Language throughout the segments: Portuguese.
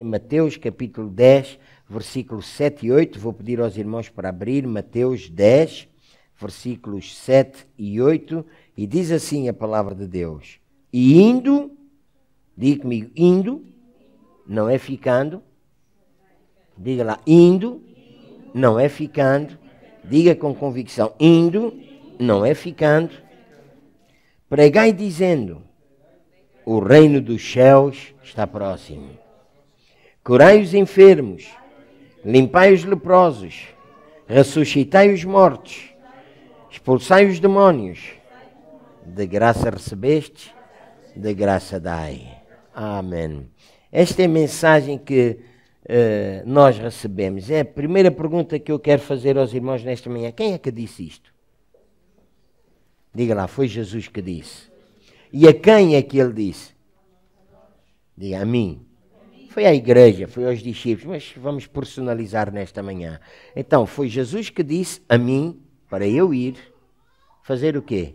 Mateus capítulo 10, versículos 7 e 8. Vou pedir aos irmãos para abrir Mateus 10, versículos 7 e 8, e diz assim a palavra de Deus: E indo, diga comigo, indo, não é ficando, diga lá, indo, não é ficando, diga com convicção, indo, não é ficando, pregai dizendo: O reino dos céus está próximo curai os enfermos, limpai os leprosos, ressuscitai os mortos, expulsai os demónios. De graça recebeste, de graça dai. Amém. Esta é a mensagem que uh, nós recebemos. É a primeira pergunta que eu quero fazer aos irmãos nesta manhã. Quem é que disse isto? Diga lá, foi Jesus que disse. E a quem é que ele disse? Diga a mim. Foi à igreja, foi aos discípulos, mas vamos personalizar nesta manhã. Então, foi Jesus que disse a mim para eu ir fazer o quê?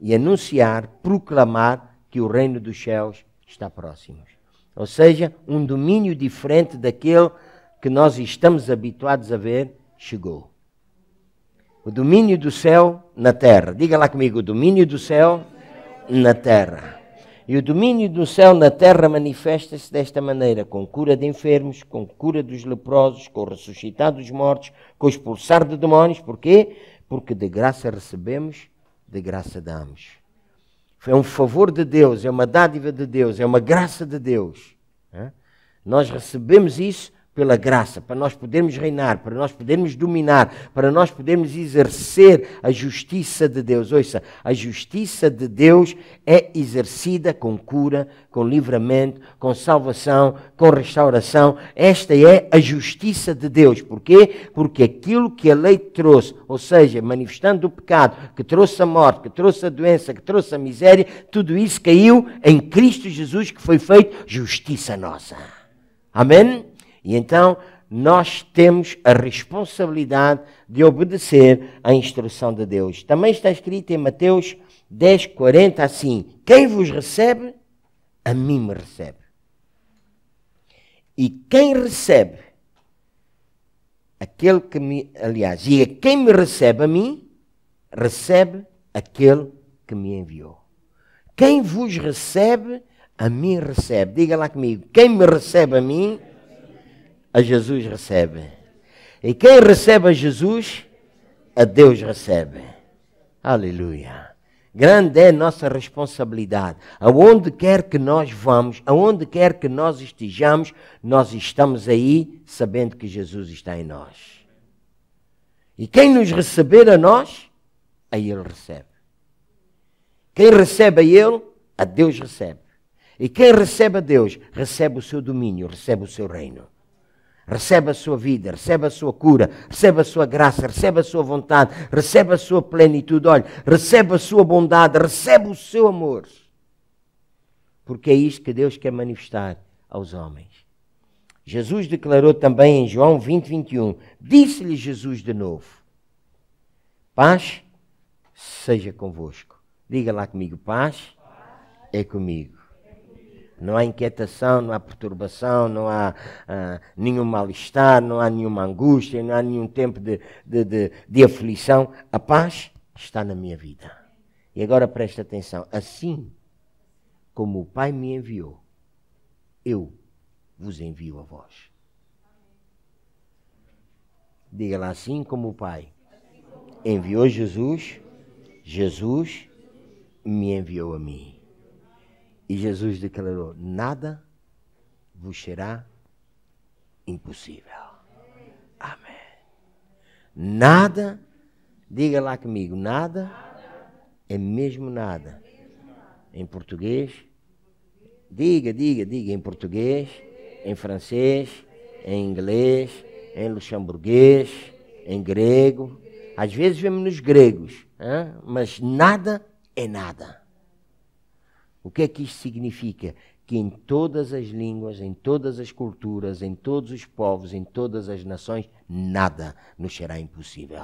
E anunciar, proclamar que o reino dos céus está próximo. Ou seja, um domínio diferente daquele que nós estamos habituados a ver chegou. O domínio do céu na terra. Diga lá comigo: o domínio do céu na terra. E o domínio do céu na terra manifesta-se desta maneira: com cura de enfermos, com cura dos leprosos, com ressuscitar dos mortos, com expulsar de demónios. Porquê? Porque de graça recebemos, de graça damos. É um favor de Deus, é uma dádiva de Deus, é uma graça de Deus. Nós recebemos isso pela graça, para nós podermos reinar, para nós podermos dominar, para nós podermos exercer a justiça de Deus. Ouça, a justiça de Deus é exercida com cura, com livramento, com salvação, com restauração. Esta é a justiça de Deus. Porquê? Porque aquilo que a lei trouxe, ou seja, manifestando o pecado, que trouxe a morte, que trouxe a doença, que trouxe a miséria, tudo isso caiu em Cristo Jesus, que foi feito justiça nossa. Amém? E então nós temos a responsabilidade de obedecer à instrução de Deus. Também está escrito em Mateus 10, 40 assim: Quem vos recebe, a mim me recebe. E quem recebe, aquele que me. Aliás, e quem me recebe a mim, recebe aquele que me enviou. Quem vos recebe, a mim recebe. Diga lá comigo: quem me recebe a mim a Jesus recebe. E quem recebe a Jesus, a Deus recebe. Aleluia. Grande é a nossa responsabilidade. Aonde quer que nós vamos, aonde quer que nós estejamos, nós estamos aí sabendo que Jesus está em nós. E quem nos receber a nós, a Ele recebe. Quem recebe a Ele, a Deus recebe. E quem recebe a Deus, recebe o seu domínio, recebe o seu reino. Recebe a sua vida, recebe a sua cura, recebe a sua graça, recebe a sua vontade, recebe a sua plenitude, olha, recebe a sua bondade, recebe o seu amor. Porque é isto que Deus quer manifestar aos homens. Jesus declarou também em João 20, 21, disse-lhe Jesus de novo: Paz seja convosco. Diga lá comigo, paz é comigo. Não há inquietação, não há perturbação, não há ah, nenhum mal-estar, não há nenhuma angústia, não há nenhum tempo de, de, de, de aflição. A paz está na minha vida. E agora presta atenção: assim como o Pai me enviou, eu vos envio a vós. Diga lá, assim como o Pai enviou Jesus, Jesus me enviou a mim. E Jesus declarou: Nada vos será impossível. Amém. Nada, diga lá comigo, nada é mesmo nada. Em português, diga, diga, diga em português, em francês, em inglês, em luxemburguês, em grego. Às vezes vemos nos gregos, hein? mas nada é nada. O que é que isto significa? Que em todas as línguas, em todas as culturas, em todos os povos, em todas as nações, nada nos será impossível.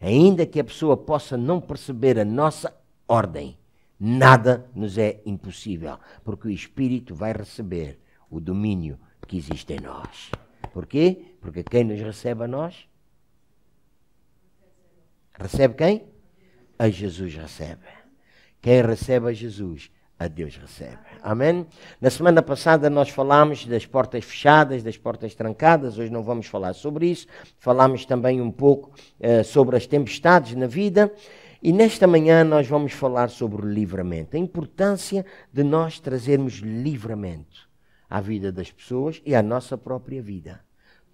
Ainda que a pessoa possa não perceber a nossa ordem, nada nos é impossível, porque o Espírito vai receber o domínio que existe em nós. Porquê? Porque quem nos recebe a nós? Recebe quem? A Jesus recebe. Quem recebe a Jesus a Deus recebe. Amém? Na semana passada nós falámos das portas fechadas, das portas trancadas, hoje não vamos falar sobre isso. Falámos também um pouco eh, sobre as tempestades na vida. E nesta manhã nós vamos falar sobre o livramento, a importância de nós trazermos livramento à vida das pessoas e à nossa própria vida.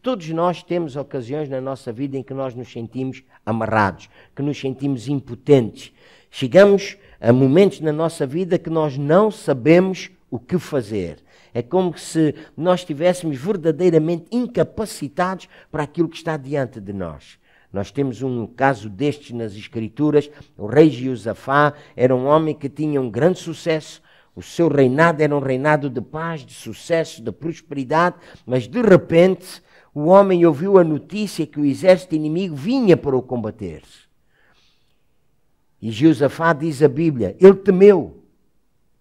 Todos nós temos ocasiões na nossa vida em que nós nos sentimos amarrados, que nos sentimos impotentes. Chegamos Há momentos na nossa vida que nós não sabemos o que fazer. É como se nós estivéssemos verdadeiramente incapacitados para aquilo que está diante de nós. Nós temos um caso destes nas Escrituras. O rei Josafá era um homem que tinha um grande sucesso. O seu reinado era um reinado de paz, de sucesso, de prosperidade, mas de repente o homem ouviu a notícia que o exército inimigo vinha para o combater. -se. E Josafá diz a Bíblia, ele temeu.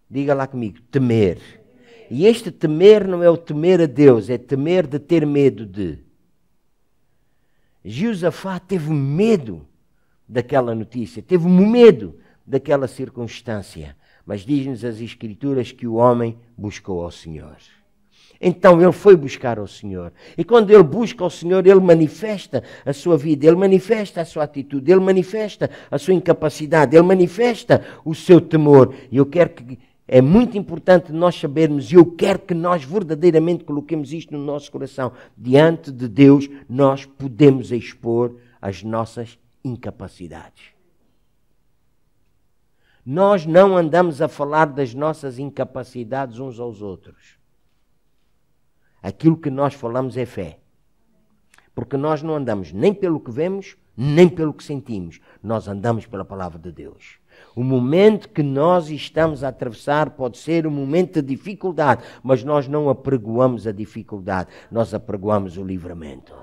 Diga lá comigo, temer. E este temer não é o temer a Deus, é temer de ter medo de. Josafá teve medo daquela notícia, teve medo daquela circunstância. Mas diz-nos as Escrituras que o homem buscou ao Senhor. Então ele foi buscar ao Senhor. E quando ele busca ao Senhor, ele manifesta a sua vida, ele manifesta a sua atitude, ele manifesta a sua incapacidade, ele manifesta o seu temor. E eu quero que é muito importante nós sabermos, e eu quero que nós verdadeiramente coloquemos isto no nosso coração. Diante de Deus, nós podemos expor as nossas incapacidades. Nós não andamos a falar das nossas incapacidades uns aos outros. Aquilo que nós falamos é fé. Porque nós não andamos nem pelo que vemos, nem pelo que sentimos. Nós andamos pela palavra de Deus. O momento que nós estamos a atravessar pode ser um momento de dificuldade, mas nós não apregoamos a dificuldade, nós apregoamos o livramento.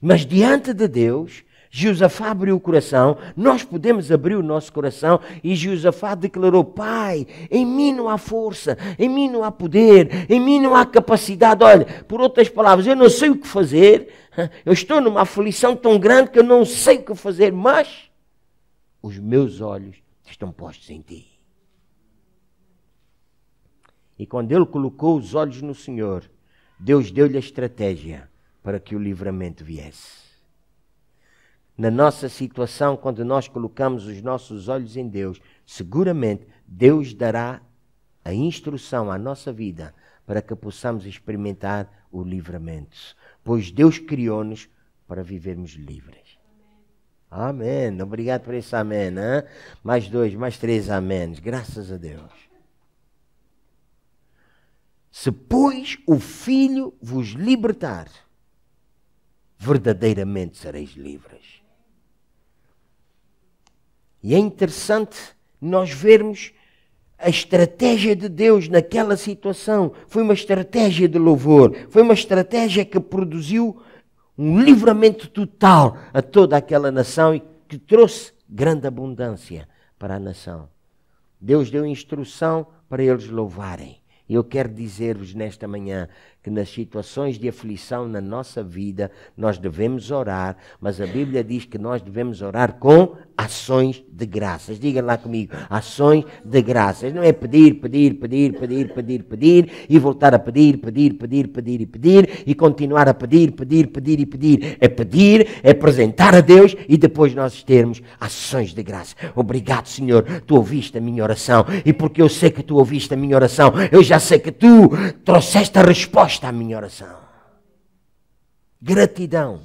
Mas diante de Deus, Josafá abriu o coração, nós podemos abrir o nosso coração e Josafá declarou: Pai, em mim não há força, em mim não há poder, em mim não há capacidade. Olha, por outras palavras, eu não sei o que fazer, eu estou numa aflição tão grande que eu não sei o que fazer, mas os meus olhos estão postos em ti. E quando ele colocou os olhos no Senhor, Deus deu-lhe a estratégia para que o livramento viesse na nossa situação, quando nós colocamos os nossos olhos em Deus, seguramente Deus dará a instrução à nossa vida para que possamos experimentar o livramento. Pois Deus criou-nos para vivermos livres. Amém. amém. Obrigado por esse amém. Hein? Né? Mais dois, mais três amém. Graças a Deus. Se, pois, o Filho vos libertar, verdadeiramente sereis livres. E é interessante nós vermos a estratégia de Deus naquela situação. Foi uma estratégia de louvor, foi uma estratégia que produziu um livramento total a toda aquela nação e que trouxe grande abundância para a nação. Deus deu instrução para eles louvarem. Eu quero dizer-vos nesta manhã que nas situações de aflição na nossa vida nós devemos orar, mas a Bíblia diz que nós devemos orar com ações de graças. Diga lá comigo, ações de graças. Não é pedir, pedir, pedir, pedir, pedir, pedir e voltar a pedir, pedir, pedir, pedir e pedir e continuar a pedir, pedir, pedir e pedir. É pedir, é apresentar a Deus e depois nós termos ações de graça. Obrigado, Senhor, tu ouviste a minha oração e porque eu sei que tu ouviste a minha oração, eu já sei que tu trouxeste a resposta resposta à é minha oração. Gratidão.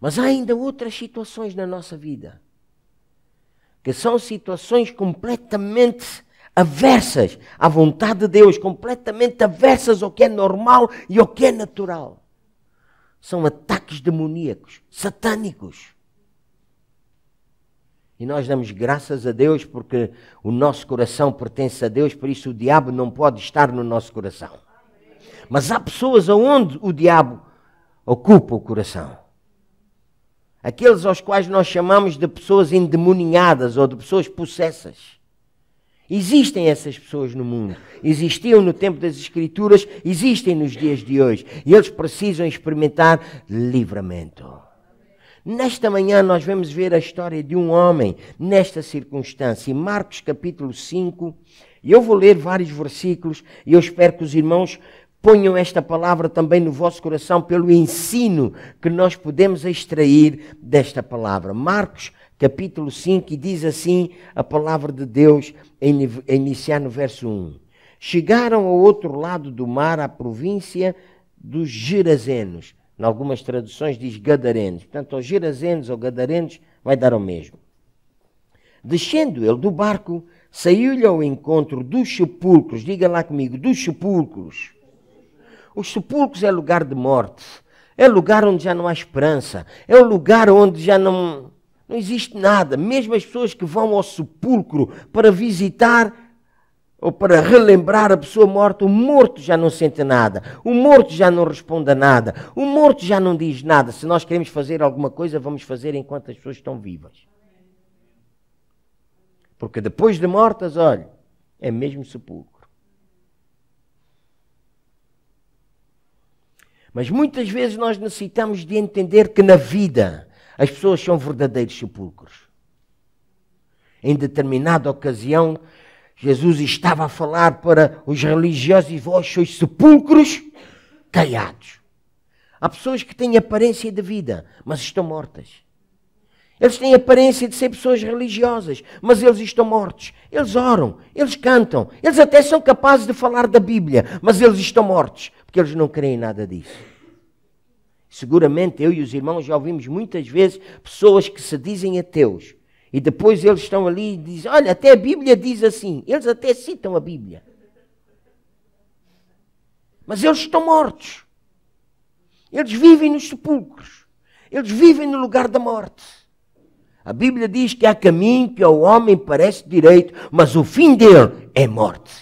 Mas há ainda outras situações na nossa vida que são situações completamente aversas à vontade de Deus, completamente aversas ao que é normal e ao que é natural. São ataques demoníacos, satânicos. E nós damos graças a Deus porque o nosso coração pertence a Deus, por isso o diabo não pode estar no nosso coração. Mas há pessoas aonde o diabo ocupa o coração. Aqueles aos quais nós chamamos de pessoas endemoniadas ou de pessoas possessas. Existem essas pessoas no mundo, existiam no tempo das Escrituras, existem nos dias de hoje, e eles precisam experimentar livramento. Nesta manhã nós vamos ver a história de um homem nesta circunstância, em Marcos capítulo 5, e eu vou ler vários versículos e eu espero que os irmãos ponham esta palavra também no vosso coração pelo ensino que nós podemos extrair desta palavra. Marcos capítulo 5 diz assim a palavra de Deus a iniciar no verso 1. Chegaram ao outro lado do mar à província dos Gerazenos em algumas traduções diz gadarenos. Portanto, aos girazenos ou gadarenos vai dar o mesmo. Descendo ele do barco, saiu-lhe ao encontro dos sepulcros. Diga lá comigo, dos sepulcros. Os sepulcros é lugar de morte. É lugar onde já não há esperança. É o lugar onde já não, não existe nada. Mesmo as pessoas que vão ao sepulcro para visitar ou para relembrar a pessoa morta, o morto já não sente nada, o morto já não responde a nada, o morto já não diz nada. Se nós queremos fazer alguma coisa, vamos fazer enquanto as pessoas estão vivas. Porque depois de mortas, olha, é mesmo sepulcro. Mas muitas vezes nós necessitamos de entender que na vida as pessoas são verdadeiros sepulcros. Em determinada ocasião, Jesus estava a falar para os religiosos e vós sois sepulcros caiados. Há pessoas que têm aparência de vida, mas estão mortas. Eles têm aparência de ser pessoas religiosas, mas eles estão mortos. Eles oram, eles cantam, eles até são capazes de falar da Bíblia, mas eles estão mortos, porque eles não creem nada disso. Seguramente eu e os irmãos já ouvimos muitas vezes pessoas que se dizem ateus, e depois eles estão ali e dizem: Olha, até a Bíblia diz assim. Eles até citam a Bíblia. Mas eles estão mortos. Eles vivem nos sepulcros. Eles vivem no lugar da morte. A Bíblia diz que há caminho que ao homem parece direito, mas o fim dele é morte.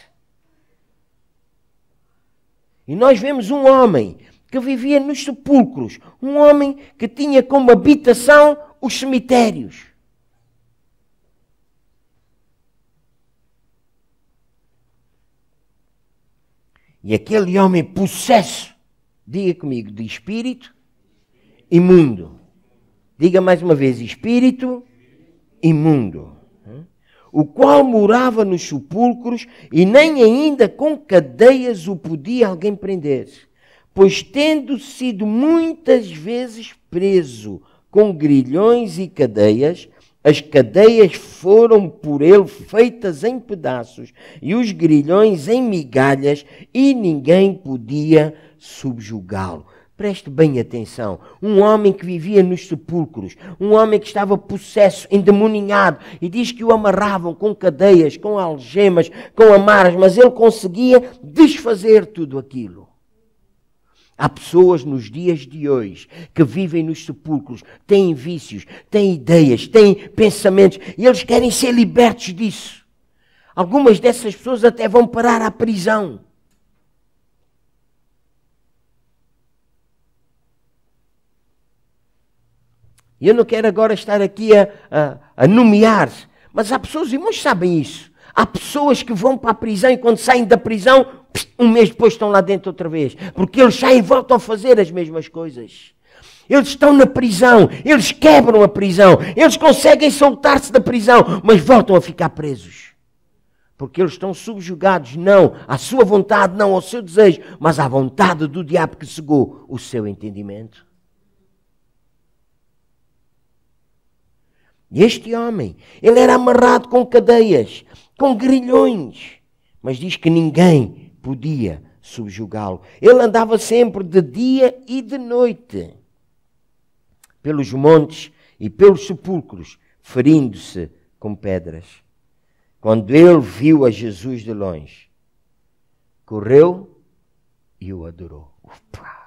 E nós vemos um homem que vivia nos sepulcros, um homem que tinha como habitação os cemitérios. E aquele homem possesso, diga comigo, de espírito imundo. Diga mais uma vez, espírito imundo. O qual morava nos sepulcros e nem ainda com cadeias o podia alguém prender, pois tendo sido muitas vezes preso com grilhões e cadeias, as cadeias foram por ele feitas em pedaços e os grilhões em migalhas, e ninguém podia subjugá-lo. Preste bem atenção. Um homem que vivia nos sepulcros, um homem que estava possesso, endemoninhado, e diz que o amarravam com cadeias, com algemas, com amarras, mas ele conseguia desfazer tudo aquilo. Há pessoas nos dias de hoje que vivem nos sepulcros, têm vícios, têm ideias, têm pensamentos e eles querem ser libertos disso. Algumas dessas pessoas até vão parar à prisão. Eu não quero agora estar aqui a, a, a nomear, mas há pessoas, irmãos, sabem isso. Há pessoas que vão para a prisão e quando saem da prisão, um mês depois estão lá dentro outra vez. Porque eles saem e voltam a fazer as mesmas coisas. Eles estão na prisão, eles quebram a prisão, eles conseguem soltar-se da prisão, mas voltam a ficar presos. Porque eles estão subjugados, não à sua vontade, não ao seu desejo, mas à vontade do diabo que cegou o seu entendimento. este homem, ele era amarrado com cadeias, com grilhões, mas diz que ninguém podia subjugá-lo. Ele andava sempre de dia e de noite pelos montes e pelos sepulcros, ferindo-se com pedras. Quando ele viu a Jesus de longe, correu e o adorou. Opa!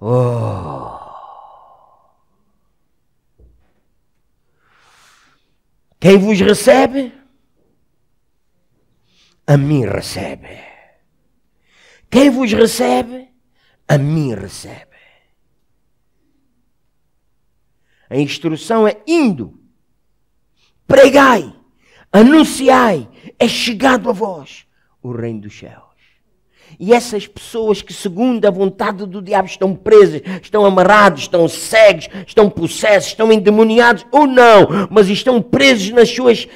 Oh! Quem vos recebe, a mim recebe. Quem vos recebe, a mim recebe. A instrução é indo, pregai, anunciai, é chegado a vós o reino dos céus. E essas pessoas que, segundo a vontade do diabo, estão presas, estão amarrados, estão cegos, estão possessos, estão endemoniados ou não, mas estão presos nas suas uh,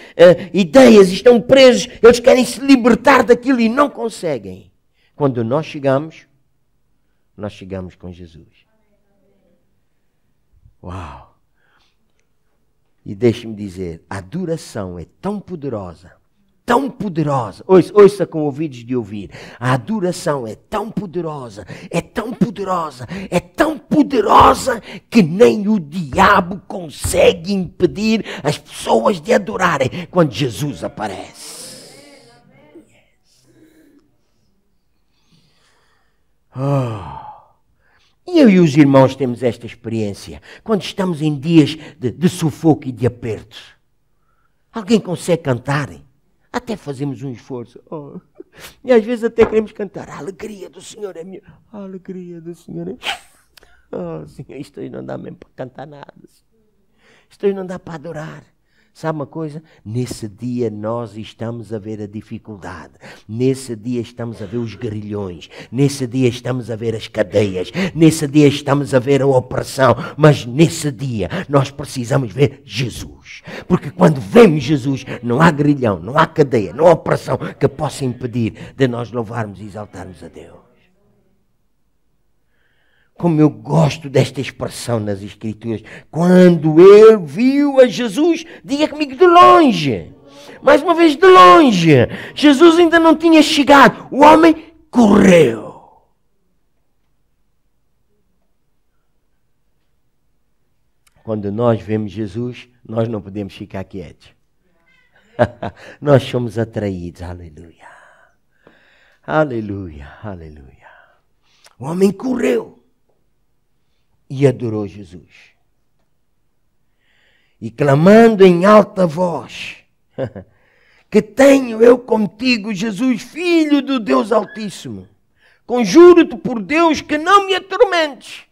ideias, estão presos, eles querem se libertar daquilo e não conseguem. Quando nós chegamos, nós chegamos com Jesus. Uau! E deixe-me dizer, a duração é tão poderosa tão poderosa. Ouça, ouça com ouvidos de ouvir. A adoração é tão poderosa, é tão poderosa, é tão poderosa que nem o diabo consegue impedir as pessoas de adorarem quando Jesus aparece. Oh. Eu e os irmãos temos esta experiência quando estamos em dias de, de sufoco e de aperto. Alguém consegue cantar? Até fazemos um esforço. Oh. E às vezes até queremos cantar. A alegria do Senhor é minha. A alegria do Senhor é minha. Oh, Senhor, isto aí não dá mesmo para cantar nada. Senhor. Isto aí não dá para adorar. Sabe uma coisa? Nesse dia nós estamos a ver a dificuldade, nesse dia estamos a ver os grilhões. nesse dia estamos a ver as cadeias, nesse dia estamos a ver a opressão, mas nesse dia nós precisamos ver Jesus. Porque quando vemos Jesus, não há grilhão, não há cadeia, não há opressão que possa impedir de nós louvarmos e exaltarmos a Deus. Como eu gosto desta expressão nas Escrituras. Quando ele viu a Jesus, diga comigo de longe. Mais uma vez, de longe. Jesus ainda não tinha chegado. O homem correu. Quando nós vemos Jesus, nós não podemos ficar quietos. nós somos atraídos. Aleluia. Aleluia, aleluia. O homem correu e adorou Jesus. E clamando em alta voz: Que tenho eu contigo, Jesus, filho do Deus Altíssimo? Conjuro-te por Deus que não me atormentes.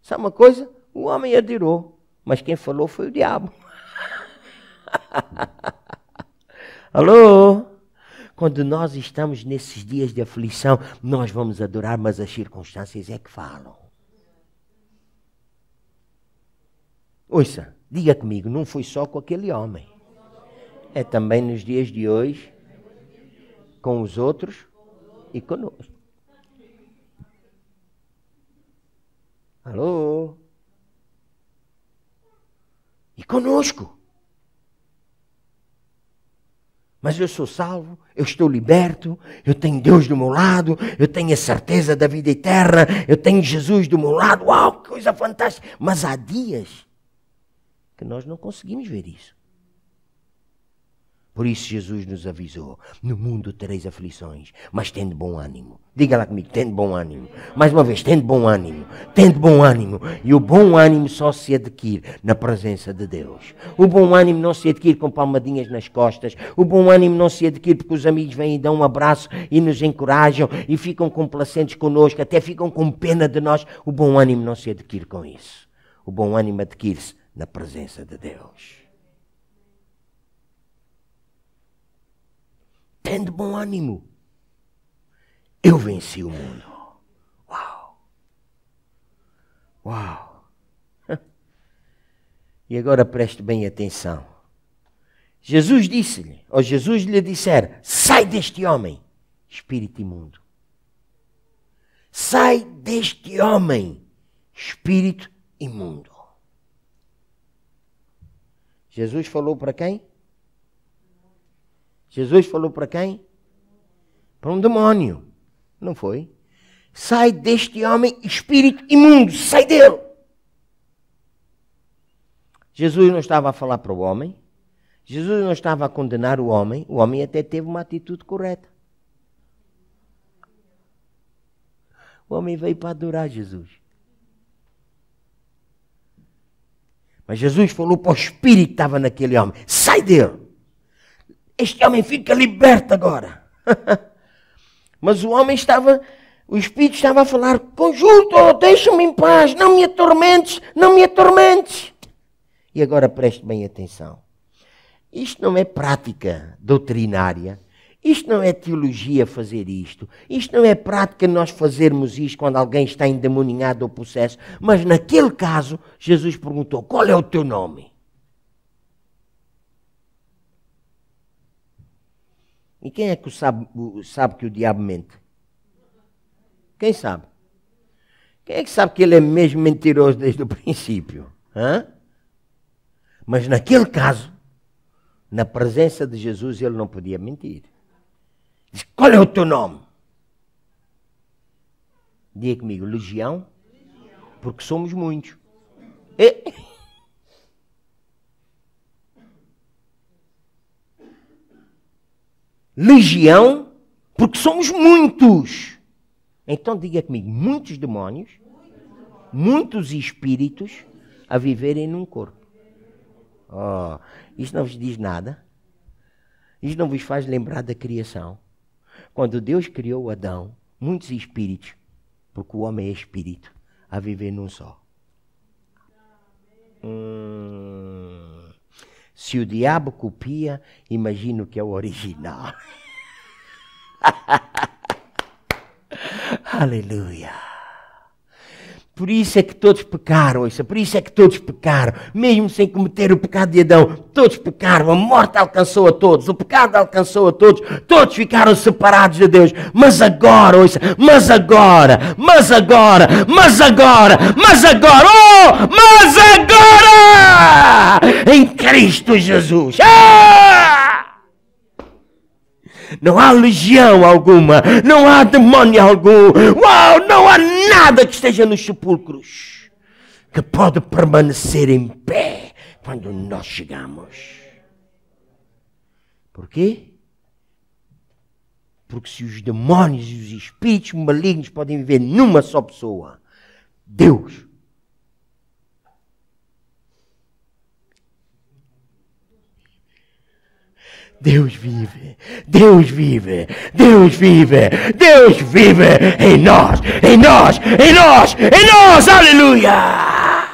Sabe uma coisa? O homem adorou, mas quem falou foi o diabo. Alô? Quando nós estamos nesses dias de aflição, nós vamos adorar, mas as circunstâncias é que falam. Ouça, diga comigo, não foi só com aquele homem. É também nos dias de hoje, com os outros e conosco. Alô? E conosco. Mas eu sou salvo, eu estou liberto, eu tenho Deus do meu lado, eu tenho a certeza da vida eterna, eu tenho Jesus do meu lado. Uau, que coisa fantástica! Mas há dias que nós não conseguimos ver isso. Por isso Jesus nos avisou: no mundo tereis aflições, mas tende bom ânimo. Diga lá comigo: tende bom ânimo. Mais uma vez: tende bom ânimo. Tende bom ânimo. E o bom ânimo só se adquire na presença de Deus. O bom ânimo não se adquire com palmadinhas nas costas. O bom ânimo não se adquire porque os amigos vêm e dão um abraço e nos encorajam e ficam complacentes conosco, até ficam com pena de nós. O bom ânimo não se adquire com isso. O bom ânimo adquire-se na presença de Deus. Tendo bom ânimo, eu venci o mundo. Uau! Uau! E agora preste bem atenção. Jesus disse-lhe, ou Jesus lhe disser: sai deste homem, espírito imundo. Sai deste homem, espírito imundo. Jesus falou para quem? Jesus falou para quem? Para um demônio. Não foi? Sai deste homem, espírito imundo, sai dele. Jesus não estava a falar para o homem, Jesus não estava a condenar o homem, o homem até teve uma atitude correta. O homem veio para adorar Jesus. Mas Jesus falou para o espírito que estava naquele homem: sai dele. Este homem fica liberto agora. Mas o homem estava, o espírito estava a falar: conjunto, deixa-me em paz, não me atormentes, não me atormentes. E agora preste bem atenção. Isto não é prática doutrinária, isto não é teologia fazer isto. Isto não é prática nós fazermos isto quando alguém está endemoninhado ou possesso. Mas naquele caso, Jesus perguntou: qual é o teu nome? E quem é que sabe, sabe que o diabo mente? Quem sabe? Quem é que sabe que ele é mesmo mentiroso desde o princípio? Hã? Mas naquele caso, na presença de Jesus, ele não podia mentir. Diz, qual é o teu nome? Diga comigo, legião, porque somos muitos. E... Legião, porque somos muitos. Então diga comigo, muitos demónios, muitos espíritos a viverem num corpo. Oh, isto não vos diz nada? Isto não vos faz lembrar da criação? Quando Deus criou Adão, muitos espíritos, porque o homem é espírito, a viver num só. Hum, se o diabo copia, imagino que é o original. Aleluia. Por isso é que todos pecaram, ouça, por isso é que todos pecaram, mesmo sem cometer o pecado de Adão, todos pecaram, a morte alcançou a todos, o pecado alcançou a todos, todos ficaram separados de Deus. Mas agora, ouça, mas agora, mas agora, mas agora, mas agora, oh, mas agora, em Cristo Jesus. Ah! Não há legião alguma, não há demônio algum, uau, não há nada que esteja nos sepulcros que pode permanecer em pé quando nós chegamos. Porquê? Porque se os demônios e os espíritos malignos podem viver numa só pessoa, Deus Deus vive, Deus vive, Deus vive, Deus vive em nós, em nós, em nós, em nós, aleluia!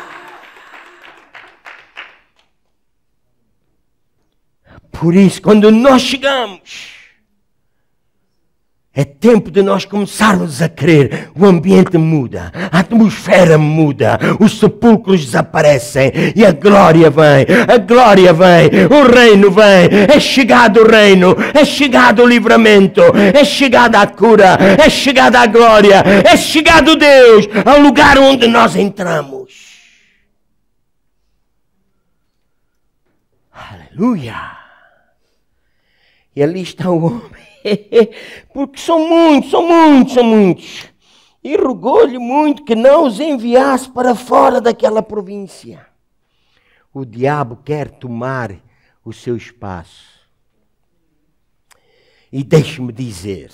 Por isso, quando nós chegamos, é tempo de nós começarmos a crer. O ambiente muda, a atmosfera muda, os sepulcros desaparecem e a glória vem. A glória vem, o reino vem. É chegado o reino, é chegado o livramento, é chegada a cura, é chegada a glória, é chegado Deus ao lugar onde nós entramos. Aleluia! E ali está o homem, porque são muitos, são muitos, são muitos. E rogou-lhe muito que não os enviasse para fora daquela província. O diabo quer tomar o seu espaço. E deixe-me dizer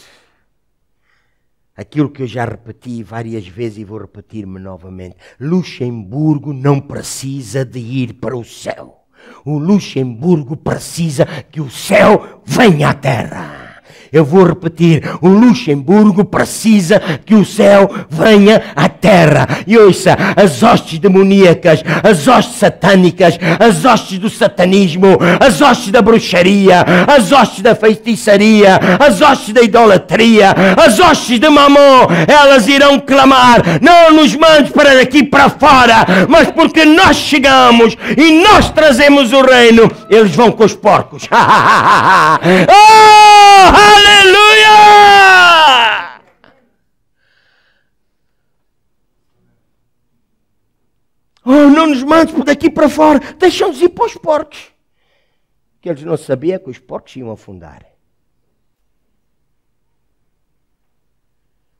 aquilo que eu já repeti várias vezes e vou repetir-me novamente: Luxemburgo não precisa de ir para o céu. O Luxemburgo precisa que o céu venha à terra. Eu vou repetir: o Luxemburgo precisa que o céu venha à terra. E ouça: as hostes demoníacas, as hostes satânicas, as hostes do satanismo, as hostes da bruxaria, as hostes da feitiçaria, as hostes da idolatria, as hostes de Mamão. elas irão clamar: não nos mandes para daqui para fora, mas porque nós chegamos e nós trazemos o reino, eles vão com os porcos. oh! Aleluia! Oh, não nos mandes por daqui para fora, deixamos nos ir para os porcos. Que eles não sabiam que os porcos iam afundar.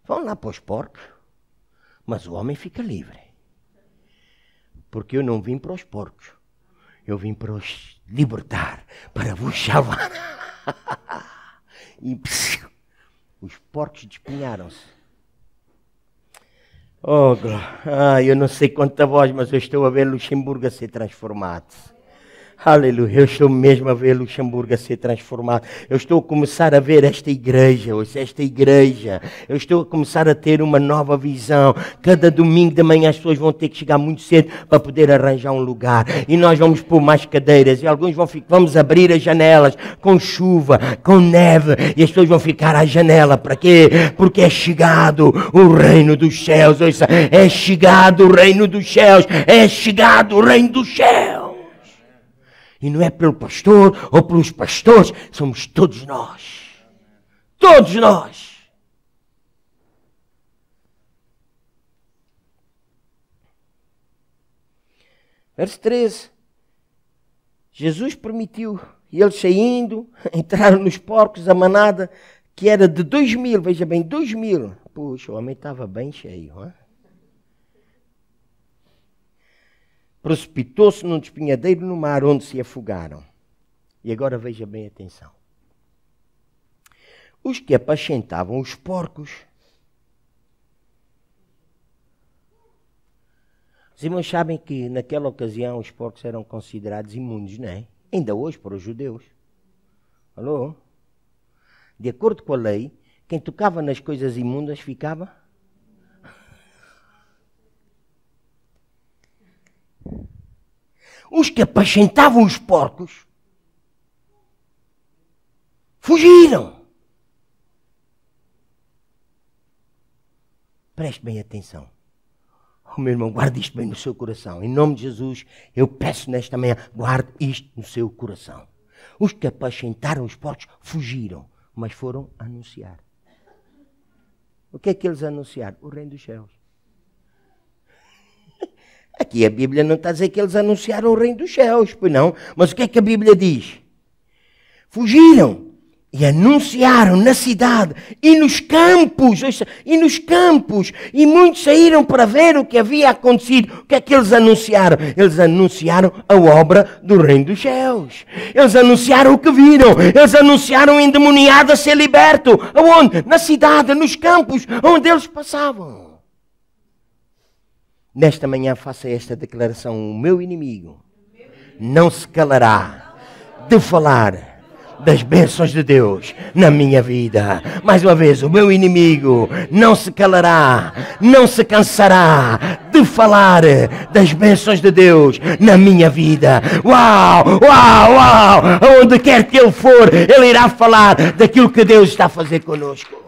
Vão lá para os porcos, mas o homem fica livre. Porque eu não vim para os porcos, eu vim para os libertar, para vos salvar. e psiu, os porcos despenharam-se. Oh, ah, eu não sei quanta voz, mas eu estou a ver Luxemburgo a ser transformado. Aleluia. Eu estou mesmo a ver Luxemburgo a ser transformado. Eu estou a começar a ver esta igreja, hoje, esta igreja. Eu estou a começar a ter uma nova visão. Cada domingo de manhã as pessoas vão ter que chegar muito cedo para poder arranjar um lugar. E nós vamos pôr mais cadeiras. E alguns vão ficar, vamos abrir as janelas com chuva, com neve. E as pessoas vão ficar à janela. Para quê? Porque é chegado o reino dos céus. Ouça, é chegado o reino dos céus. É chegado o reino dos céus. E não é pelo pastor ou pelos pastores, somos todos nós. Todos nós. Verso 13. Jesus permitiu, e eles saindo, entraram nos porcos, a manada, que era de dois mil, veja bem, dois mil. Puxa, o homem estava bem cheio, não é? precipitou-se num espinhadeiro no mar onde se afogaram. E agora veja bem atenção. Os que apacentavam os porcos. Os irmãos sabem que naquela ocasião os porcos eram considerados imundos, não é? Ainda hoje para os judeus. Alô? De acordo com a lei, quem tocava nas coisas imundas ficava os que apacentavam os porcos fugiram. Preste bem atenção. Oh, meu irmão, guarde isto bem no seu coração. Em nome de Jesus, eu peço nesta manhã, guarde isto no seu coração. Os que apacentaram os porcos fugiram, mas foram anunciar. O que é que eles anunciaram? O reino dos céus. Aqui a Bíblia não está a dizer que eles anunciaram o reino dos céus, pois não. Mas o que é que a Bíblia diz? Fugiram e anunciaram na cidade e nos campos, e nos campos, e muitos saíram para ver o que havia acontecido. O que é que eles anunciaram? Eles anunciaram a obra do reino dos céus. Eles anunciaram o que viram. Eles anunciaram o endemoniado a ser liberto. Aonde? Na cidade, nos campos onde eles passavam. Nesta manhã faça esta declaração: o meu inimigo não se calará de falar das bênçãos de Deus na minha vida. Mais uma vez, o meu inimigo não se calará, não se cansará de falar das bênçãos de Deus na minha vida. Uau, uau, uau! Aonde quer que eu for, ele irá falar daquilo que Deus está a fazer conosco.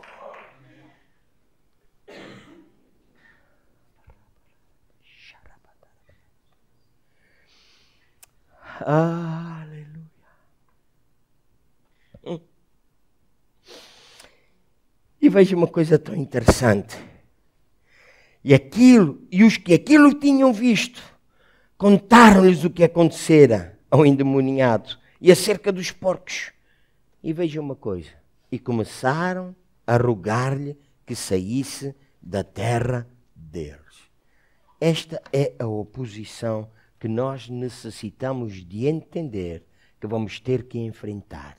Aleluia. E veja uma coisa tão interessante. E aquilo, e os que aquilo tinham visto, contaram-lhes o que acontecera ao endemoniado e acerca dos porcos. E veja uma coisa. E começaram a rogar-lhe que saísse da terra deles. Esta é a oposição que nós necessitamos de entender que vamos ter que enfrentar,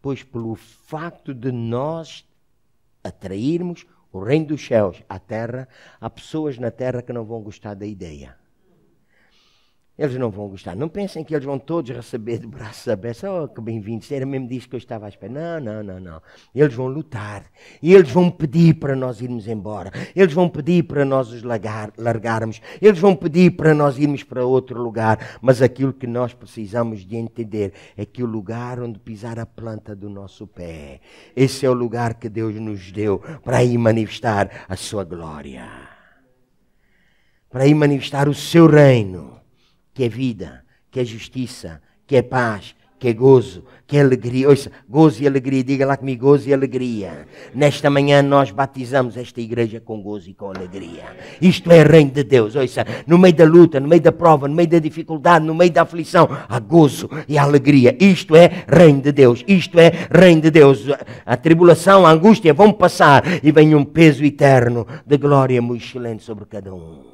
pois pelo facto de nós atrairmos o reino dos céus à terra, há pessoas na terra que não vão gostar da ideia. Eles não vão gostar. Não pensem que eles vão todos receber de braços abertos. Oh, que bem-vindos. Era mesmo disso que eu estava à espera. Não, não, não, não. Eles vão lutar. E eles vão pedir para nós irmos embora. Eles vão pedir para nós os largar, largarmos. Eles vão pedir para nós irmos para outro lugar. Mas aquilo que nós precisamos de entender é que o lugar onde pisar a planta do nosso pé, esse é o lugar que Deus nos deu para ir manifestar a sua glória. Para ir manifestar o seu reino que é vida, que é justiça, que é paz, que é gozo, que é alegria. Ouça, gozo e alegria, diga lá comigo, gozo e alegria. Nesta manhã nós batizamos esta igreja com gozo e com alegria. Isto é reino de Deus, ouça, no meio da luta, no meio da prova, no meio da dificuldade, no meio da aflição, há gozo e alegria. Isto é reino de Deus, isto é reino de Deus. A tribulação, a angústia vão passar e vem um peso eterno de glória muito excelente sobre cada um.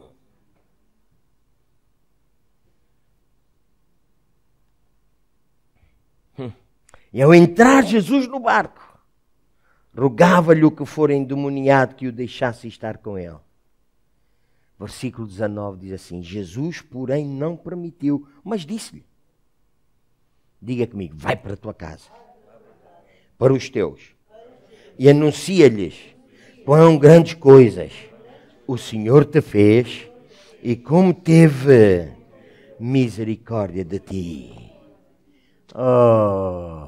E ao entrar Jesus no barco, rogava-lhe o que for endemoniado que o deixasse estar com ele. Versículo 19 diz assim: Jesus, porém, não permitiu, mas disse-lhe: Diga comigo, vai para a tua casa, para os teus, e anuncia-lhes quão grandes coisas o Senhor te fez e como teve misericórdia de ti. Oh!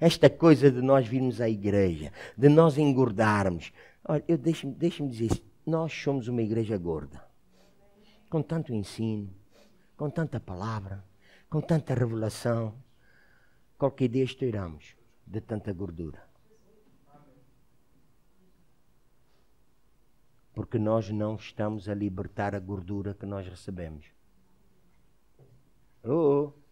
Esta coisa de nós virmos à igreja, de nós engordarmos. Olha, eu deixe-me deixe dizer isso. Nós somos uma igreja gorda. Com tanto ensino, com tanta palavra, com tanta revelação. Qualquer dia estouramos de tanta gordura. Porque nós não estamos a libertar a gordura que nós recebemos. Oh, oh.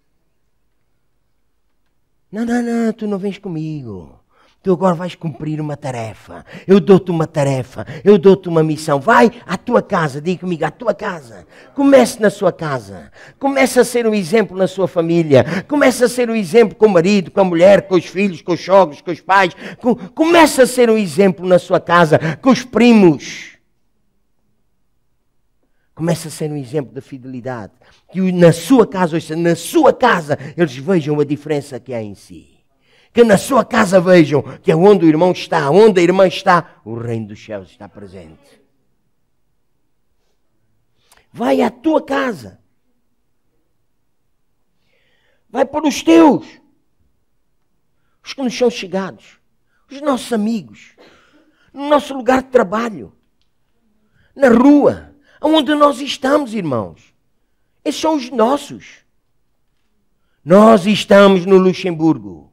Não, não, não, tu não vens comigo. Tu agora vais cumprir uma tarefa. Eu dou-te uma tarefa. Eu dou-te uma missão. Vai à tua casa. Diga comigo, à tua casa. Comece na sua casa. Comece a ser um exemplo na sua família. Comece a ser um exemplo com o marido, com a mulher, com os filhos, com os sogros, com os pais. Comece a ser um exemplo na sua casa, com os primos. Começa a ser um exemplo da fidelidade. Que na sua casa, ouça, na sua casa, eles vejam a diferença que há em si. Que na sua casa vejam que é onde o irmão está, onde a irmã está, o reino dos céus está presente. Vai à tua casa. Vai para os teus. Os que nos são chegados. Os nossos amigos. No nosso lugar de trabalho. Na rua onde nós estamos, irmãos. Esses são os nossos. Nós estamos no Luxemburgo.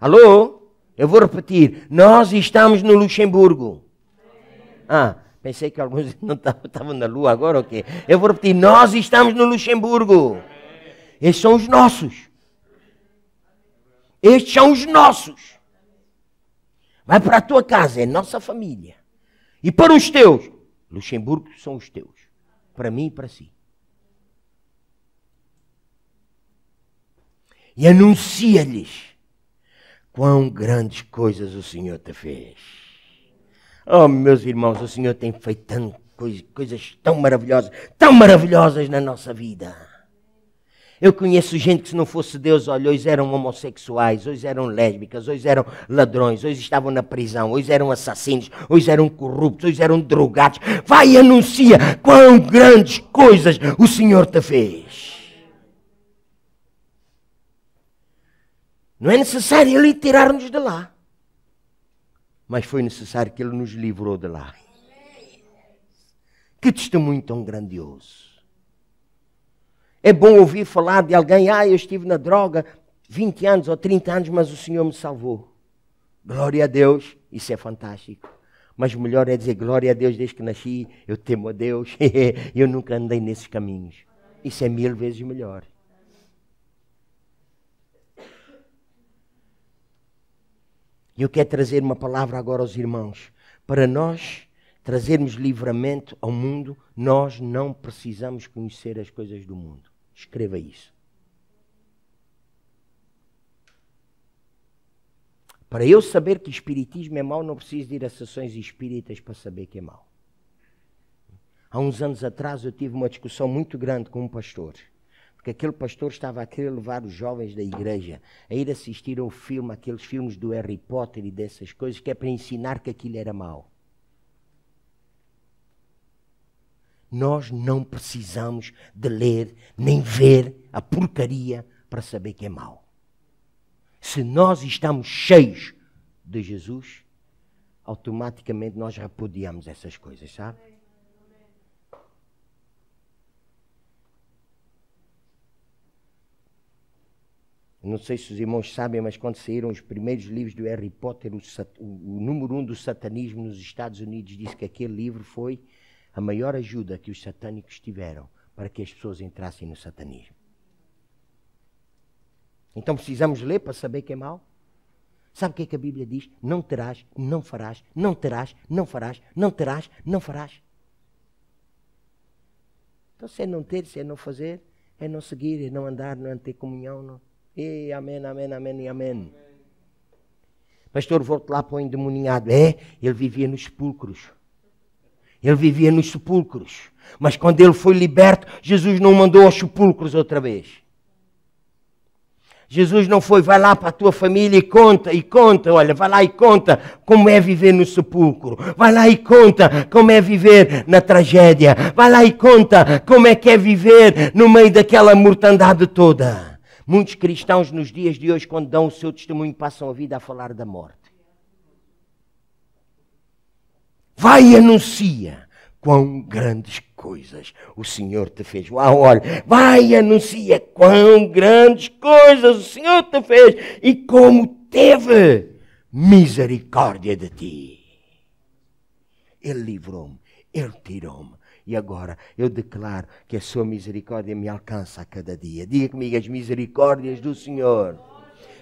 Alô? Eu vou repetir. Nós estamos no Luxemburgo. Ah, pensei que alguns não estavam na lua agora, ok. Eu vou repetir. Nós estamos no Luxemburgo. Esses são os nossos. Estes são os nossos. Vai para a tua casa, é nossa família. E para os teus, Luxemburgo são os teus, para mim e para si. E anuncia-lhes quão grandes coisas o Senhor te fez. Oh, meus irmãos, o Senhor tem feito coisas tão maravilhosas, tão maravilhosas na nossa vida. Eu conheço gente que, se não fosse Deus, olha, hoje eram homossexuais, hoje eram lésbicas, hoje eram ladrões, hoje estavam na prisão, hoje eram assassinos, hoje eram corruptos, hoje eram drogados. Vai e anuncia quão grandes coisas o Senhor te fez. Não é necessário ele tirar-nos de lá, mas foi necessário que ele nos livrou de lá. Que testemunho tão grandioso. É bom ouvir falar de alguém, ah, eu estive na droga 20 anos ou 30 anos, mas o Senhor me salvou. Glória a Deus, isso é fantástico. Mas o melhor é dizer glória a Deus desde que nasci, eu temo a Deus, eu nunca andei nesses caminhos. Isso é mil vezes melhor. E eu quero trazer uma palavra agora aos irmãos. Para nós trazermos livramento ao mundo, nós não precisamos conhecer as coisas do mundo. Escreva isso. Para eu saber que espiritismo é mau, não preciso de ir a sessões espíritas para saber que é mau. Há uns anos atrás eu tive uma discussão muito grande com um pastor, porque aquele pastor estava a querer levar os jovens da igreja a ir assistir a um filme, aqueles filmes do Harry Potter e dessas coisas, que é para ensinar que aquilo era mau. Nós não precisamos de ler nem ver a porcaria para saber que é mau. Se nós estamos cheios de Jesus, automaticamente nós repudiamos essas coisas, sabe? Não sei se os irmãos sabem, mas quando saíram os primeiros livros do Harry Potter, o, o número um do satanismo nos Estados Unidos disse que aquele livro foi a maior ajuda que os satânicos tiveram para que as pessoas entrassem no satanismo. Então precisamos ler para saber que é mau? Sabe o que é que a Bíblia diz? Não terás, não farás, não terás, não farás, não terás, não farás. Então, se é não ter, se é não fazer, é não seguir, é não andar, não é ter comunhão. Não... E amém, amém, amém e amém. amém. Pastor, volto lá para o endemoniado. É, ele vivia nos sepulcros. Ele vivia nos sepulcros. Mas quando ele foi liberto, Jesus não mandou aos sepulcros outra vez. Jesus não foi, vai lá para a tua família e conta, e conta, olha, vai lá e conta como é viver no sepulcro, vai lá e conta como é viver na tragédia, vai lá e conta como é que é viver no meio daquela mortandade toda. Muitos cristãos nos dias de hoje, quando dão o seu testemunho, passam a vida a falar da morte. Vai e anuncia quão grandes coisas o Senhor te fez. Uau, olha, vai e anuncia quão grandes coisas o Senhor te fez e como teve misericórdia de ti. Ele livrou-me, ele tirou-me. E agora eu declaro que a sua misericórdia me alcança a cada dia. Diga comigo: as misericórdias do Senhor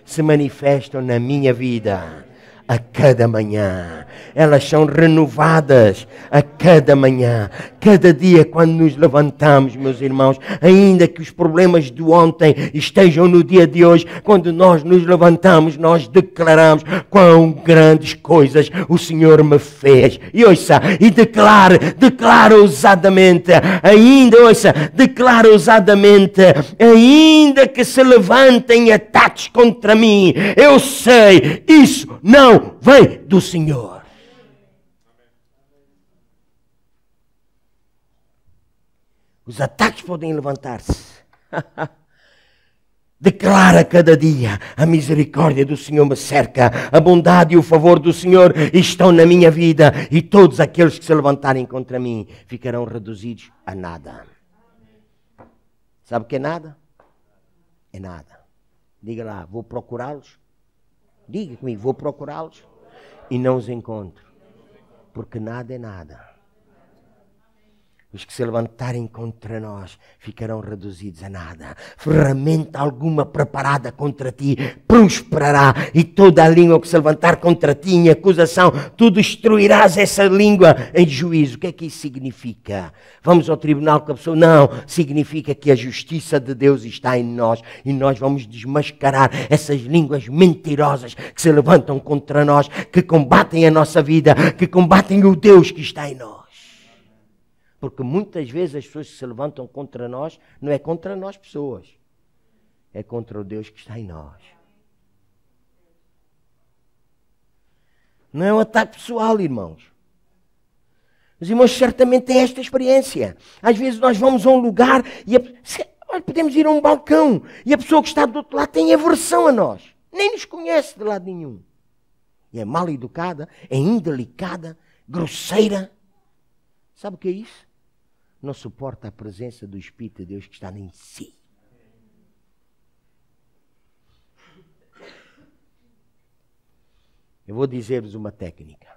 se manifestam na minha vida a cada manhã. Elas são renovadas a cada manhã. Cada dia, quando nos levantamos, meus irmãos, ainda que os problemas de ontem estejam no dia de hoje, quando nós nos levantamos, nós declaramos quão grandes coisas o Senhor me fez. E ouça, e declare, declara ousadamente, ainda, ouça, declara ousadamente, ainda que se levantem ataques contra mim, eu sei, isso não vem do Senhor. Os ataques podem levantar-se. Declara cada dia: a misericórdia do Senhor me cerca, a bondade e o favor do Senhor estão na minha vida, e todos aqueles que se levantarem contra mim ficarão reduzidos a nada. Sabe o que é nada? É nada. Diga lá, vou procurá-los Diga comigo, vou procurá-los e não os encontro, porque nada é nada. Os que se levantarem contra nós ficarão reduzidos a nada. Ferramenta alguma preparada contra ti prosperará, e toda a língua que se levantar contra ti em acusação, tu destruirás essa língua em juízo. O que é que isso significa? Vamos ao tribunal com a pessoa? Não, significa que a justiça de Deus está em nós e nós vamos desmascarar essas línguas mentirosas que se levantam contra nós, que combatem a nossa vida, que combatem o Deus que está em nós. Porque muitas vezes as pessoas que se levantam contra nós, não é contra nós pessoas, é contra o Deus que está em nós. Não é um ataque pessoal, irmãos. Os irmãos certamente têm esta experiência. Às vezes nós vamos a um lugar e a, podemos ir a um balcão e a pessoa que está do outro lado tem aversão a nós. Nem nos conhece de lado nenhum. E é mal educada, é indelicada, grosseira. Sabe o que é isso? não suporta a presença do Espírito de Deus que está em si. Eu vou dizer-vos uma técnica.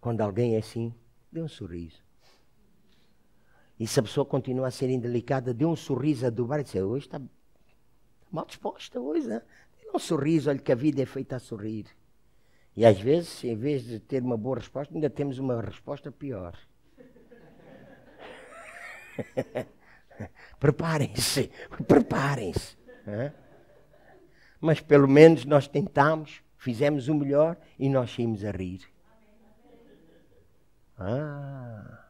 Quando alguém é assim, dê um sorriso. E se a pessoa continua a ser indelicada, dê um sorriso a dobrar e dizer, hoje está mal disposta, hoje, né? dê um sorriso, olha que a vida é feita a sorrir. E às vezes, em vez de ter uma boa resposta, ainda temos uma resposta pior. preparem-se, preparem-se. Mas pelo menos nós tentámos, fizemos o melhor e nós saímos a rir. Ah.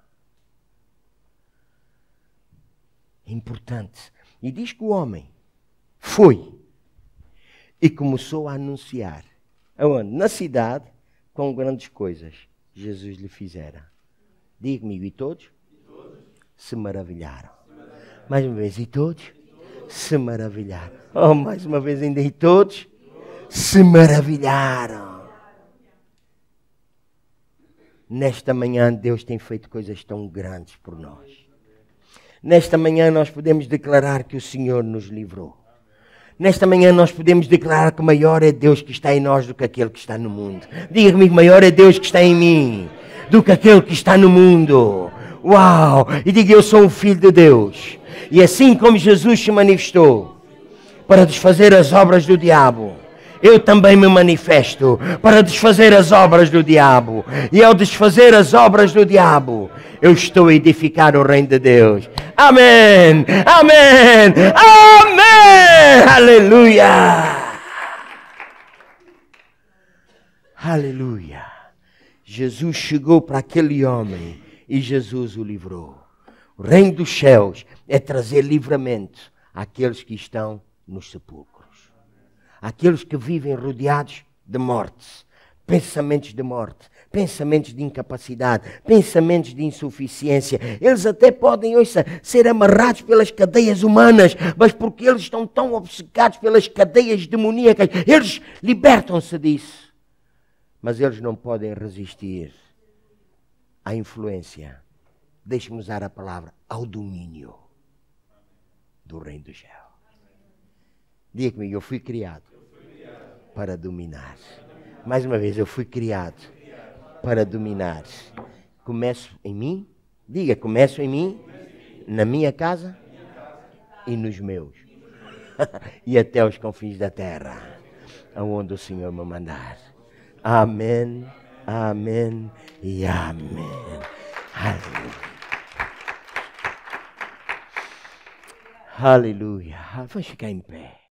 Importante. E diz que o homem foi e começou a anunciar. Aonde? Na cidade, com grandes coisas Jesus lhe fizera. Diga-me, e todos? se maravilharam. Mais uma vez, e todos se maravilharam. Oh, mais uma vez, ainda e todos se maravilharam. Nesta manhã, Deus tem feito coisas tão grandes por nós. Nesta manhã, nós podemos declarar que o Senhor nos livrou. Nesta manhã nós podemos declarar que maior é Deus que está em nós do que aquele que está no mundo. Diga me maior é Deus que está em mim do que aquele que está no mundo uau! E diga: Eu sou o filho de Deus. E assim como Jesus se manifestou para desfazer as obras do diabo, eu também me manifesto para desfazer as obras do diabo. E ao desfazer as obras do diabo, eu estou a edificar o reino de Deus. Amém! Amém! Amém! Aleluia! Aleluia! Jesus chegou para aquele homem e Jesus o livrou. O reino dos céus é trazer livramento àqueles que estão nos sepulcros, àqueles que vivem rodeados de morte, pensamentos de morte, pensamentos de incapacidade, pensamentos de insuficiência. Eles até podem ouça, ser amarrados pelas cadeias humanas, mas porque eles estão tão obcecados pelas cadeias demoníacas, eles libertam-se disso. Mas eles não podem resistir à influência, deixe-me usar a palavra, ao domínio do reino do céu. Diga comigo, eu fui criado para dominar. Mais uma vez, eu fui criado para dominar. Começo em mim, diga, começo em mim, na minha casa e nos meus, e até os confins da terra, aonde o Senhor me mandar. Amém. Amen. Amen. Hallelujah. Hallelujah. Hallelujah. Fica em back?